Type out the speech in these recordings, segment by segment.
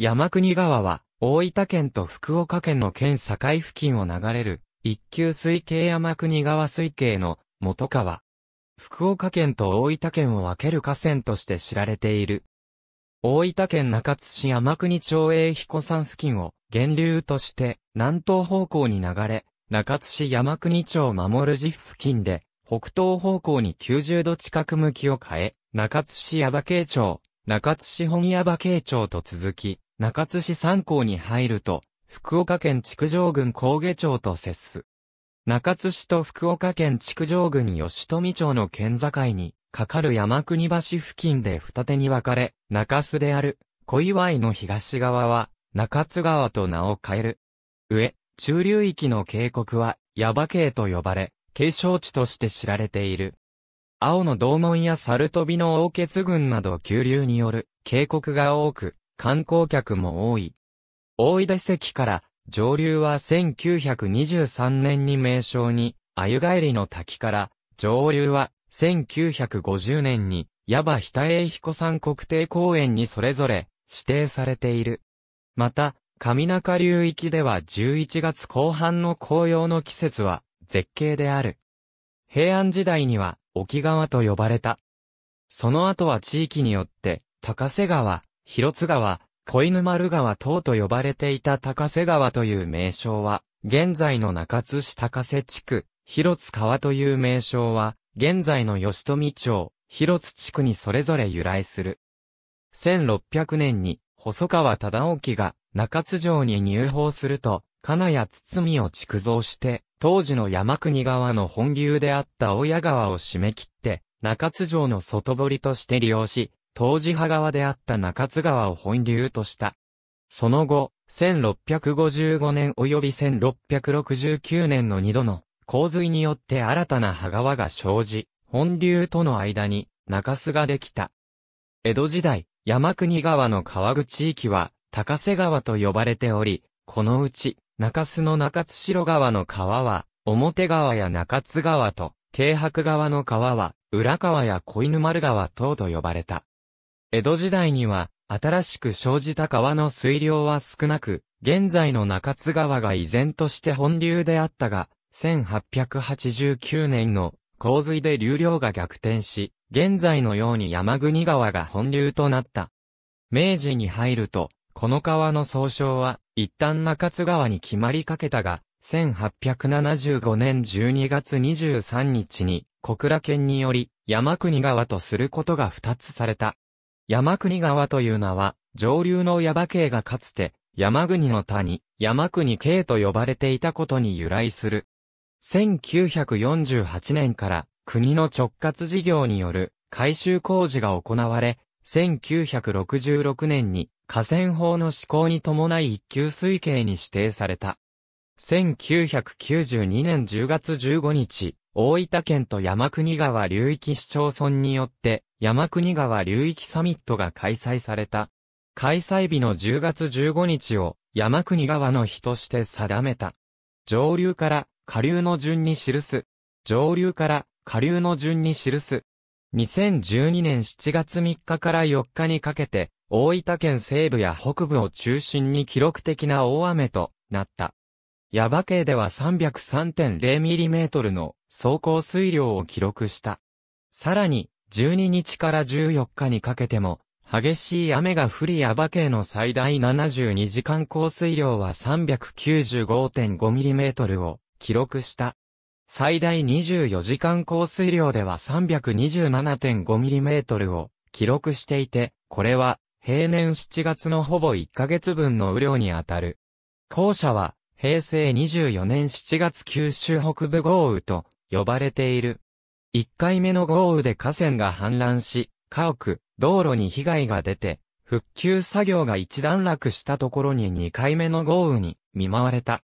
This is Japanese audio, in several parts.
山国川は、大分県と福岡県の県境付近を流れる、一級水系山国川水系の元川。福岡県と大分県を分ける河川として知られている。大分県中津市山国町営彦山付近を源流として南東方向に流れ、中津市山国町守る寺付近で北東方向に90度近く向きを変え、中津市矢場町、中津市本矢場町と続き、中津市三港に入ると、福岡県築城郡高下町と接す。中津市と福岡県築城郡吉富町の県境に、かかる山国橋付近で二手に分かれ、中洲である、小祝の東側は、中津川と名を変える。上、中流域の渓谷は、矢場渓と呼ばれ、景勝地として知られている。青の道門や猿飛びの王傑群など急流による渓谷が多く、観光客も多い。大井出席から上流は1923年に名称に、鮎帰りの滝から、上流は1950年に、矢場日田栄彦山国定公園にそれぞれ指定されている。また、上中流域では11月後半の紅葉の季節は絶景である。平安時代には沖川と呼ばれた。その後は地域によって高瀬川、広津川、小犬丸川等と呼ばれていた高瀬川という名称は、現在の中津市高瀬地区、広津川という名称は、現在の吉富町、広津地区にそれぞれ由来する。1600年に、細川忠興が中津城に入宝すると、金谷堤を築造して、当時の山国川の本流であった大川を締め切って、中津城の外堀として利用し、当時派側であった中津川を本流とした。その後、1655年及び1669年の2度の洪水によって新たな派川が生じ、本流との間に中洲ができた。江戸時代、山国川の川口地域は高瀬川と呼ばれており、このうち中洲の中津城川の川は表川や中津川と京白川の川は裏川や小犬丸川等と呼ばれた。江戸時代には、新しく生じた川の水量は少なく、現在の中津川が依然として本流であったが、1889年の洪水で流量が逆転し、現在のように山国川が本流となった。明治に入ると、この川の総称は、一旦中津川に決まりかけたが、1875年12月23日に、小倉県により、山国川とすることが二つされた。山国川という名は、上流の耶馬渓がかつて、山国の谷、山国渓と呼ばれていたことに由来する。1948年から、国の直轄事業による改修工事が行われ、1966年に河川法の施行に伴い一級水系に指定された。1992年10月15日、大分県と山国川流域市町村によって山国川流域サミットが開催された。開催日の10月15日を山国川の日として定めた。上流から下流の順に記す。上流から下流の順に記す。2012年7月3日から4日にかけて、大分県西部や北部を中心に記録的な大雨となった。矢場系では 303.0mm の走行水量を記録した。さらに、12日から14日にかけても、激しい雨が降り耶馬渓の最大72時間降水量は 395.5mm を記録した。最大24時間降水量では 327.5mm を記録していて、これは平年7月のほぼ1ヶ月分の雨量にあたる。校舎は平成24年7月九州北部豪雨と呼ばれている。1回目の豪雨で河川が氾濫し、家屋、道路に被害が出て、復旧作業が一段落したところに2回目の豪雨に見舞われた。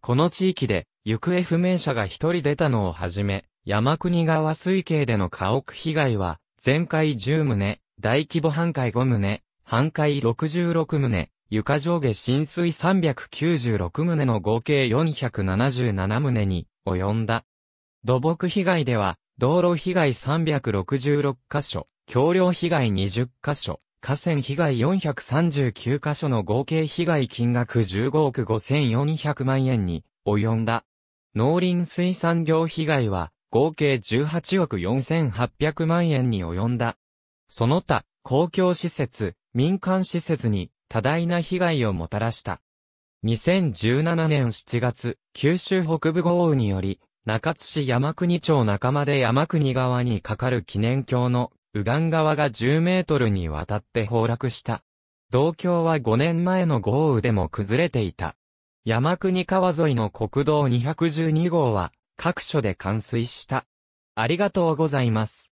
この地域で行方不明者が一人出たのをはじめ、山国川水系での家屋被害は、全壊10棟、大規模半壊5棟、半壊66棟、床上下浸水396棟の合計477棟に及んだ。土木被害では、道路被害366箇所、橋梁被害20箇所、河川被害439箇所の合計被害金額15億5400万円に及んだ。農林水産業被害は合計18億4800万円に及んだ。その他、公共施設、民間施設に多大な被害をもたらした。2017年7月、九州北部豪雨により、中津市山国町中間で山国川に架かる記念橋の右岸側が10メートルにわたって崩落した。同橋は5年前の豪雨でも崩れていた。山国川沿いの国道212号は各所で冠水した。ありがとうございます。